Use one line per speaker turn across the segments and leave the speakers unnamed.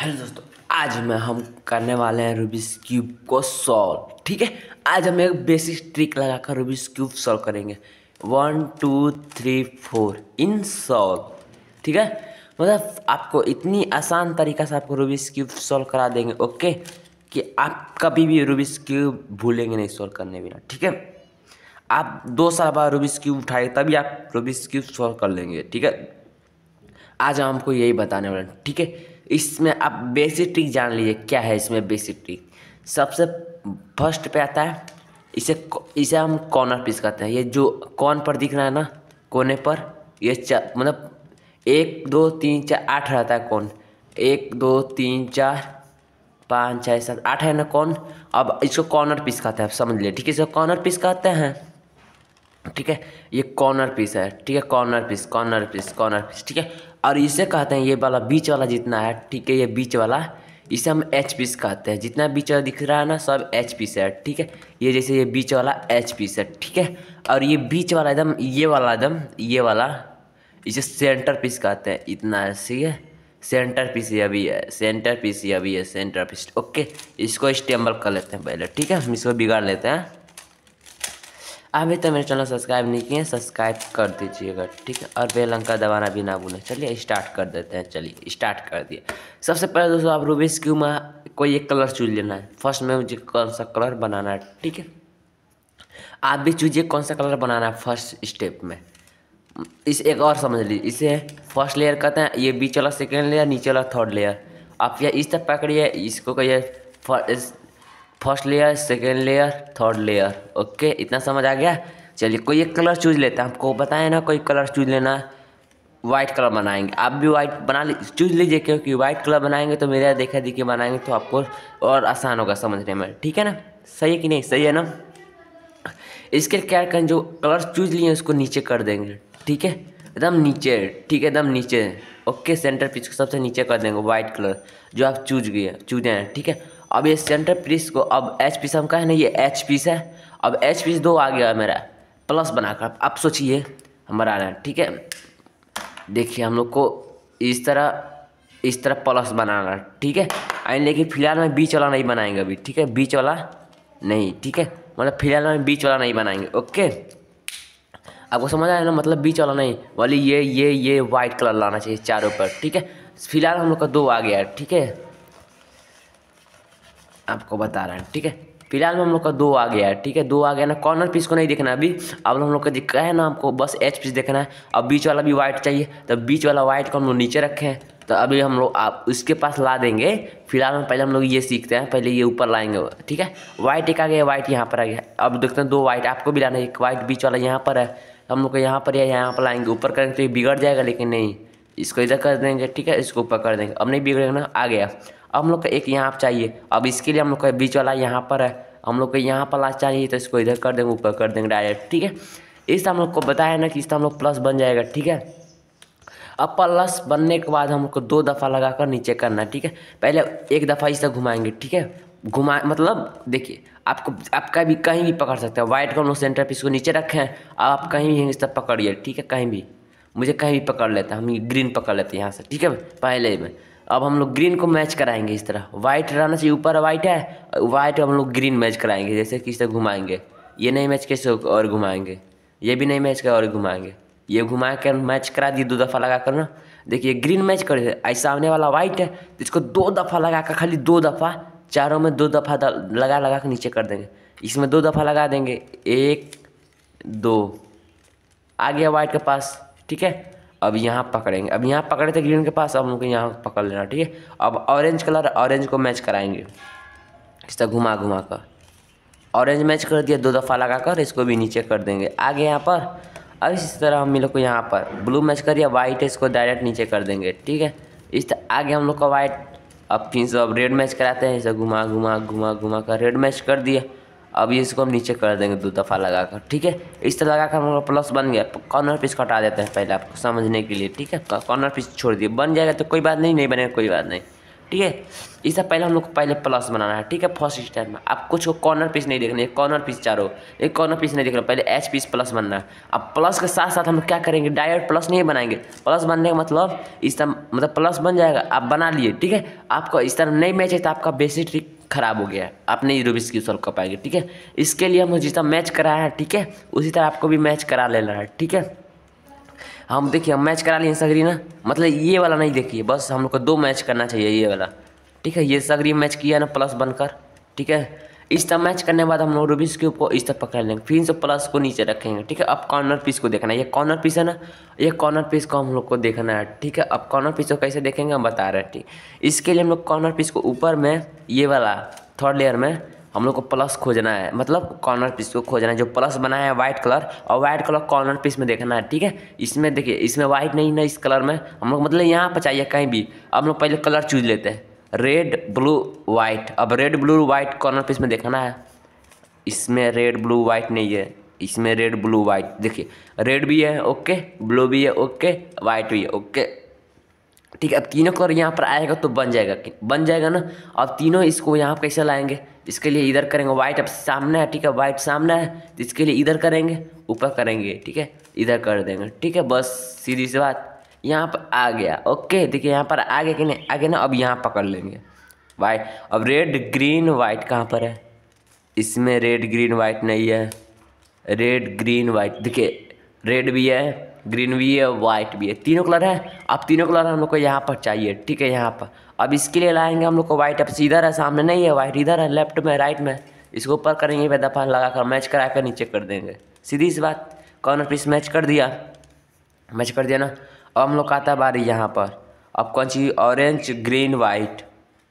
hello दोस्तों आज मैं हम करने वाले हैं रूबिस क्यूब को सॉल्व ठीक है आज हम एक बेसिक ट्रिक लगाकर रूबिस क्यूब सॉल्व करेंगे one two three four in solve ठीक है मतलब आपको इतनी आसान तरीका से आपको रूबिस क्यूब सॉल्व करा देंगे ओके कि आप कभी भी रूबिस क्यूब भूलेंगे नहीं सॉल्व करने बिना ठीक है आप दो साल बाद रूबिस क्यूब उठाए तभी आप रूबिस क्यूब सॉल्व कर लेंगे ठीक है आज हमको यही बताने वाले ठीक है इसमें आप बेसिक ट्रिक जान लीजिए क्या है इसमें बेसिक ट्रिक सबसे फर्स्ट पे आता है इसे इसे हम कॉर्नर पीस कहते हैं ये जो कौन पर दिख रहा है ना कोने पर ये मतलब एक दो तीन चार आठ रहता है कौन एक दो तीन चार पाँच छः सात आठ है ना कौन अब इसको कॉर्नर पीस कहते हैं समझ लिए ठीक है इसको कॉर्नर पीस कहते हैं ठीक है ये कॉर्नर पीस है ठीक है corner piece corner piece corner piece ठीक है और इसे कहते हैं ये वाला बीच वाला जितना है ठीक है ये बीच वाला इसे हम एच पीस कहते हैं जितना बीच वाला दिख रहा है ना सब एच पीस है ठीक है ये जैसे ये बीच वाला एच पीस है ठीक है और ये बीच वाला एकदम ये वाला एकदम ये वाला इसे सेंटर पीस कहते हैं इतना है ठीक है सेंटर पीस ये अभी है सेंटर पीस ये अभी है सेंटर पीस ओके इसको स्टेम्बल कर लेते हैं पहले ठीक है हम इसको बिगाड़ लेते हैं अभी तक मेरे चैनल सब्सक्राइब नहीं किए सब्सक्राइब कर दीजिएगा ठीक है और बेल अंका दबाना भी ना भूलें चलिए स्टार्ट कर देते हैं चलिए स्टार्ट कर दिए सबसे पहले दोस्तों आप रूबिस क्यू में कोई एक कलर चूज लेना है फर्स्ट में मुझे कौन सा कलर बनाना है ठीक है आप भी चूजिए कौन सा कलर बनाना है फर्स्ट स्टेप में इस एक और समझ लीजिए इसे फर्स्ट लेयर कहते हैं ये बीच वाला सेकेंड लेयर नीचे वाला थर्ड लेयर आप यह इस तरह पकड़िए इसको कहिए first layer second layer third layer okay इतना समझ आ गया चलिए कोई एक कलर चूज लेते हैं आपको बताए ना कोई कलर चूज लेना वाइट कलर बनाएंगे आप भी वाइट बना ली चूज लीजिए क्योंकि वाइट कलर बनाएंगे तो मेरा देखा देखे बनाएंगे तो आपको और आसान होगा समझने में ठीक है ना सही है कि नहीं सही है ना इसके क्या करें जो कलर चूज लिए उसको नीचे कर देंगे ठीक है एकदम नीचे ठीक है एकदम नीचे ओके सेंटर पिच को सबसे नीचे कर देंगे वाइट कलर जो आप चूज किए चूजें हैं ठीक है अब ये सेंटर पीस को अब एच पीस हम कहें ना ये एच पीस है अब एच पीस दो आ गया मेरा प्लस बनाकर आप सोचिए हमारा आना ठीक है देखिए हम लोग को इस तरह इस तरह प्लस बनाना ठीक है एंड लेकिन फिलहाल में बीच वाला नहीं बनाएंगे अभी ठीक है बीच वाला नहीं ठीक है मतलब फिलहाल में बीच वाला नहीं बनाएंगे ओके आपको समझ आया ना मतलब बीच वाला नहीं वाली ये ये ये वाइट कलर लाना चाहिए चारों पर ठीक है फिलहाल हम लोग का दो आ गया ठीक है आपको बता रहा है ठीक है फिलहाल में हम लोग का दो आ गया है ठीक है दो आ गया ना कॉर्नर पीस को नहीं देखना अभी अब हम लोग का दिखा है ना हमको बस एच पीस देखना है अब बीच वाला भी वाइट चाहिए तो बीच वाला वाइट को हम लोग नीचे रखे हैं तो अभी हम लोग आप उसके पास ला देंगे फिलहाल में पहले हम लोग ये सीखते हैं पहले ये ऊपर लाएंगे ठीक है वाइट एक आ गया वाइट यहाँ पर आ गया अब देखते हैं दो वाइट आपको भी लाना है एक वाइट बीच वाला यहाँ पर है हम लोग को यहाँ पर या यहाँ पर लाएंगे ऊपर करेंगे तो ये बिगड़ जाएगा लेकिन नहीं इसको इधर कर देंगे ठीक है इसको ऊपर कर देंगे अब नहीं बिगड़ेगा ना आ गया हम लोग का एक यहाँ पर चाहिए अब इसके लिए हम लोग का बीच वाला यहाँ पर है हम लोग को यहाँ पर लास्ट चाहिए तो इसको इधर कर देंगे ऊपर कर देंगे डायरेक्ट ठीक है इस हम लोग को बताया ना कि इस हम लोग प्लस बन जाएगा ठीक है अब प्लस बनने के बाद हम लोग को दो दफ़ा लगा कर नीचे करना है ठीक है पहले एक दफ़ा इसे घुमाएंगे ठीक है घुमा मतलब देखिए आपको आपका भी कहीं भी पकड़ सकते हैं व्हाइट को हम लोग सेंटर पीस को नीचे रखें अब आप कहीं भी इस तरह पकड़िए ठीक है कहीं भी मुझे कहीं भी पकड़ लेते हैं हम ग्रीन पकड़ लेते हैं यहाँ से ठीक है पहले में अब हम लोग ग्रीन को मैच कराएंगे इस तरह वाइट रहना चाहिए ऊपर वाइट है वाइट हम लोग ग्रीन मैच कराएंगे जैसे कि तरह घुमाएंगे ये नहीं मैच कैसे और घुमाएंगे ये भी नहीं मैच कर और घुमाएंगे ये घुमा कर मैच करा दिए दो दफ़ा लगा कर ना देखिए ग्रीन मैच कर ऐसा आने वाला वाइट है तो इसको दो दफ़ा लगा कर खाली दो दफ़ा चारों में दो दफ़ा लगा लगा कर नीचे कर देंगे इसमें दो दफ़ा लगा देंगे एक दो आ गया वाइट के पास ठीक है अब यहाँ पकड़ेंगे अब यहाँ पकड़े थे ग्रीन के पास अब उनको यहाँ पकड़ लेना ठीक है अब ऑरेंज कलर ऑरेंज को मैच कराएंगे इस तरह घुमा घुमा कर ऑरेंज मैच कर दिया दो दफ़ा लगा कर इसको भी नीचे कर देंगे आगे यहाँ पर अब इस तरह हम लोग को यहाँ पर ब्लू मैच कर दिया वाइट है इसको डायरेक्ट नीचे कर देंगे ठीक है इस तरह आगे हम लोग का वाइट अब फिर से अब रेड मैच कराते हैं इसे घुमा घुमा घुमा घुमा कर रेड मैच कर दिया अब ये इसको हम नीचे कर देंगे दो दफ़ा लगा कर ठीक है इस तरह लगा कर हम लोग प्लस बन गया कॉर्नर पीस कटा देते हैं पहले आपको समझने के लिए ठीक है कॉर्नर पीस छोड़ दिए बन जाएगा तो कोई बात नहीं नहीं बनेगा कोई बात नहीं ठीक है इससे पहले हम लोग को पहले प्लस बनाना है ठीक है फर्स्ट स्टेप में आप कुछ को कॉर्नर पीस नहीं देखना एक कॉर्नर पीस चारों एक कॉर्नर पीस नहीं देखना पहले एच पीस प्लस बनना है अब प्लस के साथ साथ हम क्या करेंगे डायरेक्ट प्लस नहीं बनाएंगे प्लस बनने का मतलब इस तरह मतलब प्लस बन जाएगा आप बना लिए ठीक है आपको इस तरह नहीं मैच है तो आपका बेसिक ट्रिक खराब हो गया है आपने रूबिस की सॉल्व कर पाएंगे ठीक है इसके लिए हमने जितना मैच कराया है ठीक है उसी तरह आपको भी मैच करा लेना है ठीक है हम देखिए हम मैच करा लिए सगरी ना मतलब ये वाला नहीं देखिए बस हम लोग को दो मैच करना चाहिए ये वाला ठीक है ये सगरी मैच किया ना प्लस बनकर ठीक है इस तरह मैच करने के बाद हम लोग रूबिक्स क्यूब को इस तरह पकड़ लेंगे फिर इनसे प्लस को नीचे रखेंगे ठीक है अब कॉर्नर पीस को देखना है ये कॉर्नर पीस है ना ये कॉर्नर पीस को हम लोग को देखना है ठीक है अब कॉर्नर पीस को कैसे देखेंगे हम बता रहे हैं ठीक इसके लिए हम लोग कॉर्नर पीस को ऊपर में ये वाला थर्ड लेयर में हम लोग को प्लस खोजना है मतलब कॉर्नर पीस को खोजना है जो प्लस बना है वाइट कलर और वाइट कलर कॉर्नर पीस में देखना है ठीक है इसमें देखिए इसमें वाइट नहीं ना इस कलर में हम लोग मतलब यहाँ पर चाहिए कहीं भी हम लोग पहले कलर चूज लेते हैं रेड ब्लू वाइट अब रेड ब्लू वाइट कॉर्नर पे इसमें देखना है इसमें रेड ब्लू वाइट नहीं है इसमें रेड ब्लू वाइट देखिए रेड भी है ओके ब्लू भी है ओके वाइट भी है ओके ठीक है अब तीनों कलर यहाँ पर आएगा तो बन जाएगा बन जाएगा ना अब तीनों इसको यहाँ कैसे लाएंगे इसके लिए इधर करेंगे वाइट अब सामने है ठीक है वाइट सामने है तो इसके लिए इधर करेंगे ऊपर करेंगे ठीक है इधर कर देंगे ठीक है बस सीधी सी बात यहाँ पर आ गया ओके देखिए यहाँ पर आ गया कि नहीं आ गया ना अब यहाँ पकड़ लेंगे वाइट अब रेड ग्रीन वाइट कहाँ पर है इसमें रेड ग्रीन वाइट नहीं है रेड ग्रीन वाइट देखिए रेड भी है ग्रीन भी है वाइट भी है तीनों कलर है अब तीनों कलर हम लोग को यहाँ पर चाहिए ठीक है यहाँ पर अब इसके लिए लाएंगे हम लोग को वाइट अब इधर है सामने नहीं है वाइट इधर है लेफ्ट में राइट में इसको ऊपर करेंगे वह दफा लगा कर मैच करा कर नीचे कर देंगे सीधी सी बात कॉर्नर पीस मैच कर दिया मैच कर दिया ना अब हम लोग का आता बारी यहाँ पर अब कौन सी orange green white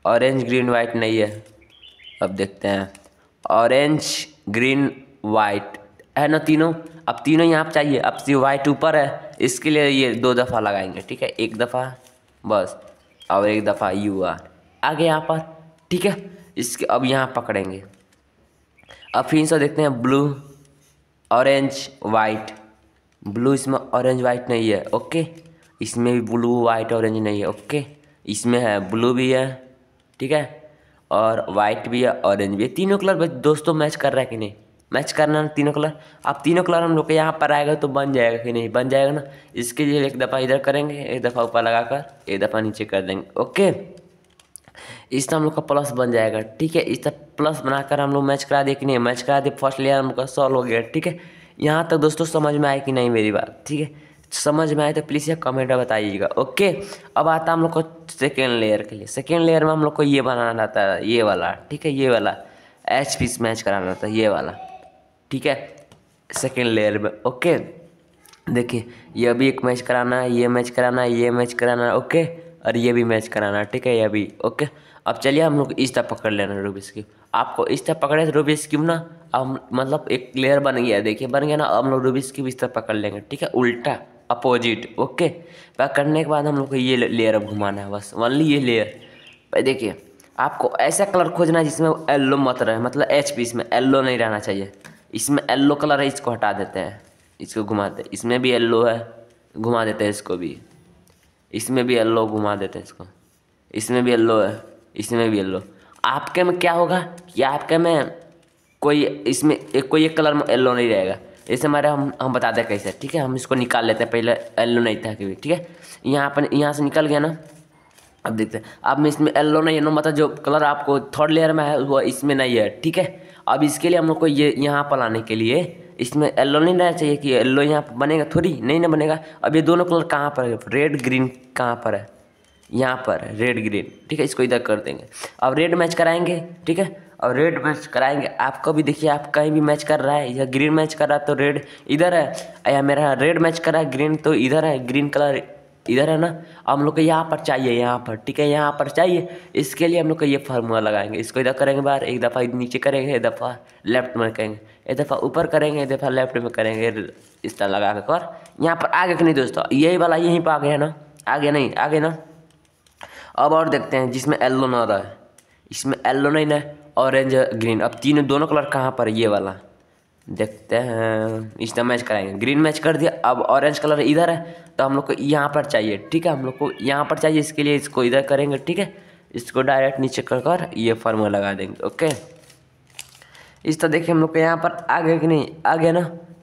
orange green white नहीं है अब देखते हैं ऑरेंज ग्रीन वाइट है ना तीनों अब तीनों यहाँ पर चाहिए अब वाइट ऊपर है इसके लिए ये दो दफ़ा लगाएंगे ठीक है एक दफ़ा बस और एक दफ़ा यू आर आगे यहाँ पर ठीक है इसके अब यहाँ पकड़ेंगे अब फिर से देखते हैं ब्लू ऑरेंज वाइट ब्लू इसमें ऑरेंज वाइट नहीं है ओके इसमें भी ब्लू वाइट ऑरेंज नहीं है ओके इसमें है ब्लू भी है ठीक है और वाइट भी है ऑरेंज भी है तीनों कलर दोस्तों मैच कर रहा है कि नहीं मैच करना ना तीनों कलर आप तीनों कलर हम लोग के यहाँ पर आएगा तो बन जाएगा कि नहीं बन जाएगा ना इसके लिए एक दफ़ा इधर करेंगे एक दफ़ा ऊपर लगा कर एक दफ़ा नीचे कर देंगे ओके इस तरह तो हम लोग का प्लस बन जाएगा ठीक है इस तरह तो प्लस बनाकर हम लोग मैच करा दिए कि नहीं मैच करा दिए फर्स्ट लेयर हम लोग का सॉल्व हो गया ठीक है यहाँ तक दोस्तों समझ में आए कि नहीं मेरी बात ठीक है समझ में आए तो प्लीज़ ये कमेंट में बताइएगा ओके अब आता हम लोग को सेकेंड लेयर के लिए सेकेंड लेयर में हम लोग को ये बनाना रहता है ये वाला ठीक है ये वाला एच पीस मैच कराना रहता है ये वाला ठीक है सेकेंड लेयर में ओके देखिए ये भी एक मैच कराना है ये मैच कराना है ये मैच कराना है ओके और ये भी मैच कराना है ठीक है ये भी ओके अब चलिए हम लोग इस तरह पकड़ लेना रूबिस की आपको इस तरह पकड़े तो रूबी स्कीम ना अब मतलब एक लेयर बन गया देखिए बन गया ना अब हम लोग की भी इस तरह पकड़ लेंगे ठीक है उल्टा अपोजिट ओके पैक करने के बाद हम लोग को ये लेयर अब घुमाना है बस ओनली ये लेयर भाई देखिए आपको ऐसा कलर खोजना है जिसमें येल्लो मत रहे मतलब एच पी इसमें येल्लो नहीं रहना चाहिए इसमें येल्लो कलर है इसको हटा देते हैं इसको घुमाते हैं इसमें भी येल्लो है घुमा देते हैं इसको भी इसमें भी येल्लो घुमा देते हैं इसको इसमें भी येल्लो है इसमें भी येल्लो आपके में क्या होगा कि आपके में कोई इसमें एक कोई एक कलर में येल्लो नहीं रहेगा इसे हमारे हम हम बता दें कैसे ठीक है हम इसको निकाल लेते हैं पहले येल्लो नहीं था कभी ठीक है यहाँ पर यहाँ से निकल गया ना अब देखते हैं अब में इसमें येल्लो नहीं है ना मतलब जो कलर आपको थर्ड लेयर में है वो इसमें नहीं है ठीक है अब इसके लिए हम लोग को ये यहाँ पर लाने के लिए इसमें येल्लो नहीं रहना चाहिए कि येल्लो यहाँ पर बनेगा थोड़ी नहीं ना बनेगा अब ये दोनों कलर कहाँ पर है रेड ग्रीन कहाँ पर है यहाँ पर है रेड ग्रीन ठीक है इसको इधर कर देंगे अब रेड मैच कराएंगे ठीक है और रेड मैच कराएंगे आपको भी देखिए आप कहीं भी मैच कर रहा है या ग्रीन मैच कर रहा है तो रेड इधर है या मेरा रेड मैच कर रहा है ग्रीन तो इधर है ग्रीन कलर इधर है ना हम लोग को यहाँ पर चाहिए यहाँ पर ठीक है यहाँ पर चाहिए इसके लिए हम लोग को ये फार्मूला लगाएंगे इसको इधर करेंगे बाहर एक दफ़ा नीचे करेंगे एक दफ़ा लेफ्ट में करेंगे एक दफ़ा ऊपर करेंगे एक दफ़ा लेफ्ट में करेंगे इस तरह लगा कर और यहाँ पर आगे कि नहीं दोस्तों यही वाला यहीं पर आ गया ना आगे नहीं आगे ना अब और देखते हैं जिसमें एल्लो ना रहा है इसमें एल्लो नहीं ना ऑरेंज ग्रीन अब तीनों दोनों कलर कहाँ पर ये वाला देखते हैं इस तरह मैच कराएंगे ग्रीन मैच कर दिया अब ऑरेंज कलर इधर है तो हम लोग को यहाँ पर चाहिए ठीक है हम लोग को यहाँ पर चाहिए इसके लिए इसको इधर करेंगे ठीक है इसको डायरेक्ट नीचे कर कर ये फॉर्मूला लगा देंगे ओके इस तरह देखिए हम लोग को यहाँ पर आ गया कि नहीं आ गया ना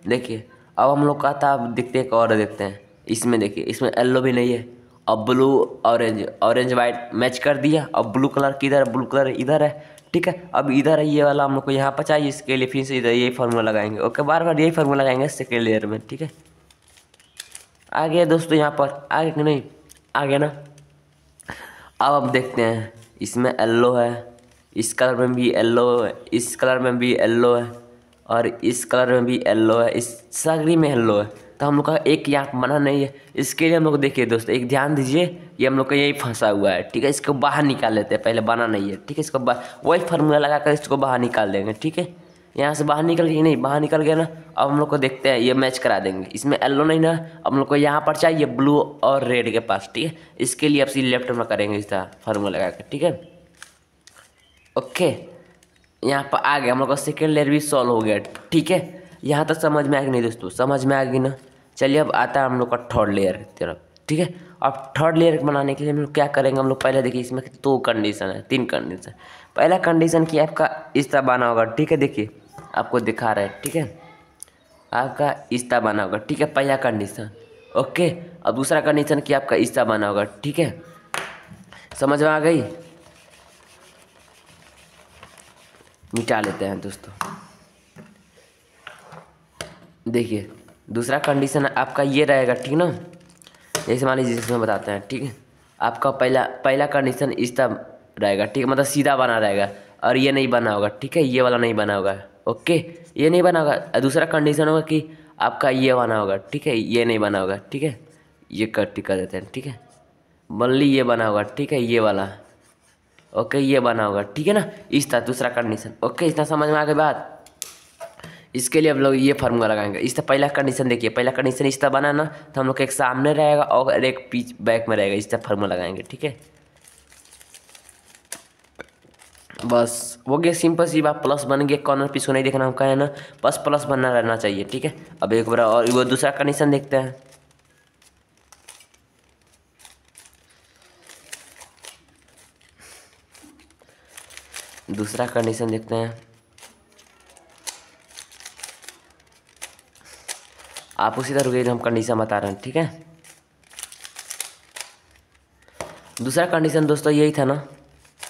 देखिए अब हम लोग का था देखते हैं और देखते हैं इसमें देखिए इसमें येल्लो भी नहीं है अब blue orange orange white match कर दिया अब ब्लू कलर किधर ब्लू कलर इधर है ठीक है अब इधर है ये वाला हम लोग को यहाँ पर चाहिए इसके लिए फिर से इधर यही फार्मूला लगाएंगे ओके बार बार यही फार्मूला लगाएंगे सेकेंड लेयर में ठीक है आ गया दोस्तों यहाँ पर आ गया कि नहीं आ गया ना अब अब देखते हैं इसमें येल्लो है इस कलर में भी येल्लो है इस कलर में भी येल्लो है और इस कलर में भी येल्लो है इस सागरी में येल्लो है तो हम लोग का एक यहाँ मना नहीं है इसके लिए हम लोग देखिए दोस्त एक ध्यान दीजिए ये हम लोग का यही फंसा हुआ है ठीक है इसको बाहर निकाल लेते हैं पहले बना नहीं है ठीक है इसको वही फार्मूला लगा कर इसको बाहर निकाल देंगे ठीक है यहाँ से बाहर निकल गई नहीं बाहर निकल गया ना अब हम लोग को देखते हैं ये मैच करा देंगे इसमें येल्लो नहीं ना हम लोग को यहाँ पर चाहिए ब्लू और रेड के पास ठीक है इसके लिए आप सी लेफ्ट में करेंगे इस तरह फार्मूला लगा कर ठीक है ओके यहाँ पर आ गया हम लोग का सेकेंड लेयर भी सॉल्व हो गया ठीक है यहाँ तक तो समझ में आएगी नहीं दोस्तों समझ में आएगी ना चलिए अब आता है हम लोग का थर्ड लेयर की तरफ ठीक है अब थर्ड लेयर बनाने के लिए हम लोग क्या करेंगे हम लोग पहले देखिए इसमें दो तो कंडीशन है तीन कंडीशन पहला कंडीशन कि आपका इस्ता बना होगा ठीक है देखिए आपको दिखा रहे हैं ठीक है आपका इस्ता बना होगा ठीक है पहला कंडीशन ओके अब दूसरा कंडीशन कि आपका इस्ता बना होगा ठीक है समझ में आ गई मिटा लेते हैं दोस्तों देखिए दूसरा कंडीशन आपका ये रहेगा ठीक ना जैसे मान लीजिए इसमें बताते हैं ठीक है आपका पहला पहला कंडीशन इस तरह रहेगा ठीक है मतलब सीधा बना रहेगा और ये नहीं बना होगा ठीक है ये वाला नहीं बना होगा ओके ये नहीं बना होगा दूसरा कंडीशन होगा कि आपका ये बना होगा ठीक है ये नहीं बना होगा ठीक है ये कट कर देते हैं ठीक है बल्ली ये बना होगा ठीक है ये वाला ओके ये बना होगा ठीक है ना इस तरह दूसरा कंडीशन ओके इतना समझ में आ गई बात इसके लिए हम लोग ये फार्मूला लगाएंगे इस तरह पहला कंडीशन देखिए पहला कंडीशन इस तरह बना ना तो हम लोग एक सामने रहेगा और एक पीच बैक में रहेगा इस तरह फार्मूला लगाएंगे ठीक है बस वो गया सिंपल सी बात प्लस बन गया कॉर्नर पीस को नहीं देखना हमका है ना बस प्लस बनना रहना चाहिए ठीक है अब एक बार और वो दूसरा कंडीशन देखते हैं दूसरा कंडीशन देखते हैं आप तरह सीधा रुकिए हम कंडीशन बता रहे हैं ठीक है दूसरा कंडीशन दोस्तों यही था ना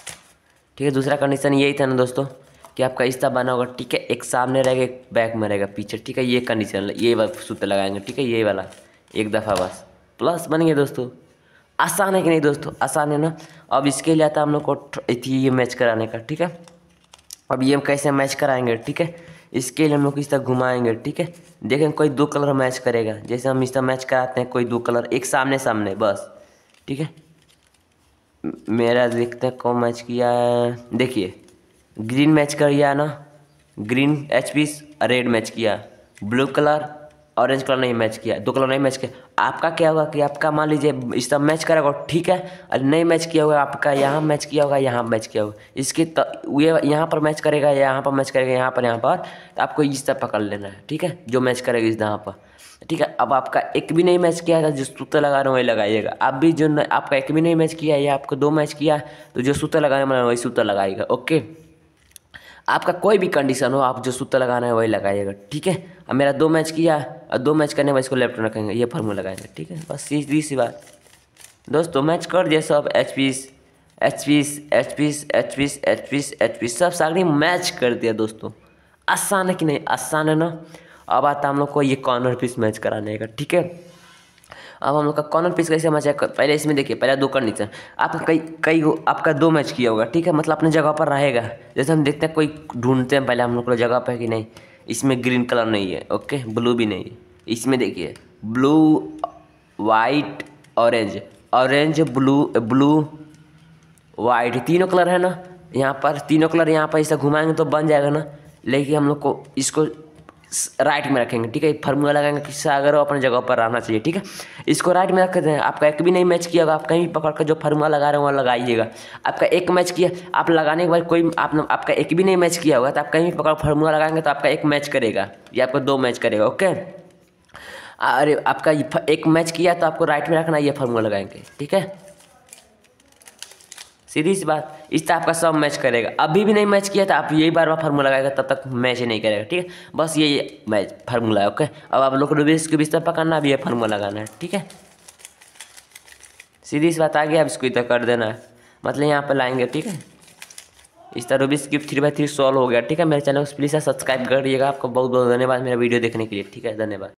ठीक है दूसरा कंडीशन यही था ना दोस्तों कि आपका इस तरह बना होगा ठीक है एक सामने रहेगा एक बैक में रहेगा पीछे ठीक है ये कंडीशन ये सूत्र लगाएंगे ठीक है ये वाला एक दफ़ा बस प्लस गया दोस्तों आसान है कि नहीं दोस्तों आसान है ना अब इसके लिए आता तो हम लोग को ये मैच कराने का ठीक है अब ये हम कैसे मैच कराएंगे ठीक है इसके लिए हम लोग इस तरह घुमाएंगे ठीक है देखें कोई दो कलर मैच करेगा जैसे हम इस तरह मैच कराते हैं कोई दो कलर एक सामने सामने बस ठीक है मेरा देखते हैं कौन मैच किया है देखिए ग्रीन मैच कर गया ना green edge piece red match किया ब्लू कलर ऑरेंज कलर नहीं मैच किया दो कलर नहीं मैच किया आपका क्या होगा कि आपका मान लीजिए इस तरह मैच करेगा ठीक है और नहीं मैच किया होगा आपका यहाँ मैच किया होगा यहाँ मैच किया होगा इसके तो ये यहाँ पर मैच करेगा यहाँ पर मैच करेगा यहाँ पर यहाँ पर तो आपको इस तरह पकड़ लेना है ठीक है जो मैच करेगा इस यहाँ पर ठीक है अब आपका एक भी नहीं मैच किया था जो सूत्र लगा रहा हूँ वही लगाइएगा आप भी जो आपका एक भी नहीं मैच किया या आपको दो मैच किया तो जो सूत्र लगा रहे वही सूत्र लगाएगा ओके आपका कोई भी कंडीशन हो आप जो सूत्र लगाना है वही लगाइएगा ठीक है अब मेरा दो मैच किया और दो मैच करने में इसको लेफ्ट रखेंगे ये फॉर्मूला लगाएंगे ठीक है बस सीधी सी बात दोस्तों मैच कर दिया सब edge piece edge piece edge piece edge piece edge piece edge piece सब सागरी मैच कर दिया दोस्तों आसान है कि नहीं आसान है ना अब आता हम लोग को ये कॉर्नर पीस मैच कराने का ठीक है अब हम लोग का कॉर्नर पीस कैसे मैच है पहले इसमें देखिए पहले दो नीचे आप कई कई आपका दो मैच किया होगा ठीक है मतलब अपने जगह पर रहेगा जैसे हम देखते हैं कोई ढूंढते हैं पहले हम लोग को जगह पर कि नहीं इसमें ग्रीन कलर नहीं है ओके ब्लू भी नहीं है इसमें देखिए blue white orange orange blue blue white तीनों कलर है ना यहाँ पर तीनों कलर यहाँ पर ऐसा घुमाएंगे तो बन जाएगा ना लेकिन हम लोग को इसको राइट में रखेंगे ठीक है फार्मूला लगाएंगे कि सागर अपने जगह पर रहना चाहिए ठीक है इसको राइट में रख दें आपका एक भी नहीं मैच किया होगा आप कहीं पकड़ कर जो फार्मूला लगा रहे हैं वहाँ लगाइएगा आपका एक मैच किया आप लगाने के बाद कोई आपने आपका एक भी नहीं मैच किया होगा तो आप कहीं भी पकड़ फार्मूला लगाएंगे तो आपका एक मैच करेगा या आपका दो मैच करेगा ओके अरे आपका एक मैच किया तो आपको राइट में रखना ये फार्मूला लगाएंगे ठीक है सीधी सी बात इस तरह आपका सब मैच करेगा अभी भी नहीं मैच किया था आप यही बार बार फार्मूला लगाएगा तब तक मैच ही नहीं करेगा ठीक है बस ये मैच फार्मूला है ओके अब आप लोग को डुबे इस बिस्तर पकड़ना अभी ये फार्मूला लगाना है ठीक है सीधी सी बात आ गया अब इसको इधर कर देना है मतलब यहाँ पर लाएंगे ठीक है इस तरह रूबी स्क्रिप्ट थ्री बाई थ्री सॉल्व हो गया ठीक है मेरे चैनल को प्लीज़ सब्सक्राइब करिएगा आपको बहुत बहुत धन्यवाद मेरा वीडियो देखने के लिए ठीक है धन्यवाद